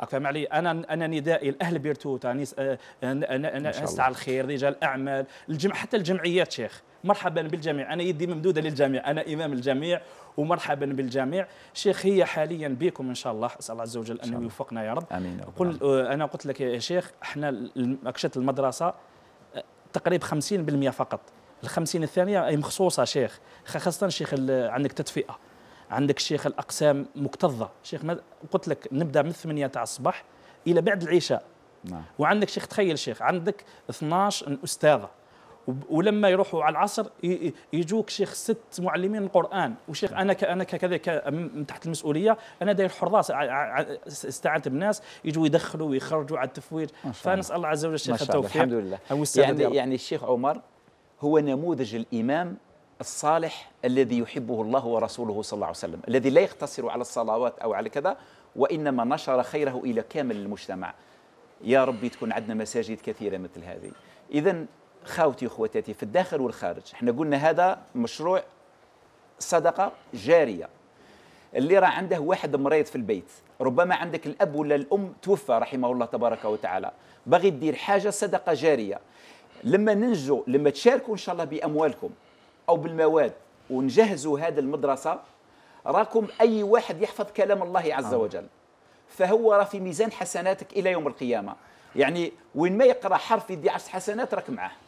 راك معلي علي انا انا ندائي لاهل بيرتوت آه، آه، آه، نسعى الخير رجال اعمال الجمع حتى الجمعيات شيخ مرحبا بالجميع انا يدي ممدوده للجميع انا امام الجميع ومرحبا بالجميع شيخ هي حاليا بكم ان شاء الله اسال الله عز وجل انه يوفقنا يا رب امين قل انا قلت لك يا شيخ احنا اكشت المدرسه تقريبا 50% فقط ال 50 الثانيه مخصوصه شيخ خاصه شيخ عندك تدفئه عندك شيخ الاقسام مكتظه شيخ قلت لك نبدا من 8 تاع الصباح الى بعد العشاء نعم. وعندك شيخ تخيل شيخ عندك 12 استاذه ولما يروحوا على العصر يجوك شيخ ست معلمين القران وشيخ نعم. انا انا كذا من تحت المسؤوليه انا داير حراس استعنت بناس يجوا يدخلوا ويخرجوا على التفويج فنسال الله عز وجل الشيخ التوفيق الحمد لله يعني يعني الشيخ عمر هو نموذج الامام الصالح الذي يحبه الله ورسوله صلى الله عليه وسلم الذي لا يقتصر على الصلوات أو على كذا وإنما نشر خيره إلى كامل المجتمع يا ربي تكون عندنا مساجد كثيرة مثل هذه إذا خاوتي وخواتاتي في الداخل والخارج احنا قلنا هذا مشروع صدقة جارية اللي راه عنده واحد مريض في البيت ربما عندك الأب ولا الأم توفى رحمه الله تبارك وتعالى باغي تدير حاجة صدقة جارية لما ننجو لما تشاركوا إن شاء الله بأموالكم او بالمواد ونجهزوا هذه المدرسه راكم اي واحد يحفظ كلام الله عز نعم. وجل فهو راه في ميزان حسناتك الى يوم القيامه يعني وين ما يقرا حرف يدي عشر حسنات راك معاه